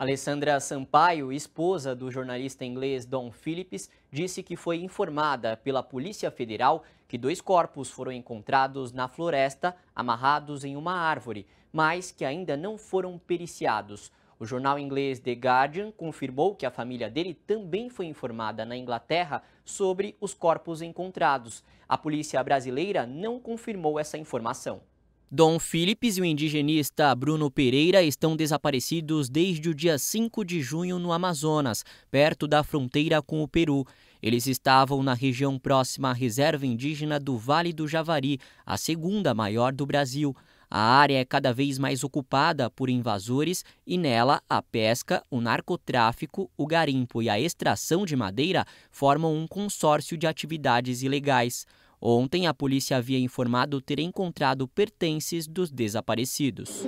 Alessandra Sampaio, esposa do jornalista inglês Don Phillips, disse que foi informada pela Polícia Federal que dois corpos foram encontrados na floresta amarrados em uma árvore, mas que ainda não foram periciados. O jornal inglês The Guardian confirmou que a família dele também foi informada na Inglaterra sobre os corpos encontrados. A polícia brasileira não confirmou essa informação. Dom Philips e o indigenista Bruno Pereira estão desaparecidos desde o dia 5 de junho no Amazonas, perto da fronteira com o Peru. Eles estavam na região próxima à reserva indígena do Vale do Javari, a segunda maior do Brasil. A área é cada vez mais ocupada por invasores e nela a pesca, o narcotráfico, o garimpo e a extração de madeira formam um consórcio de atividades ilegais. Ontem, a polícia havia informado ter encontrado pertences dos desaparecidos.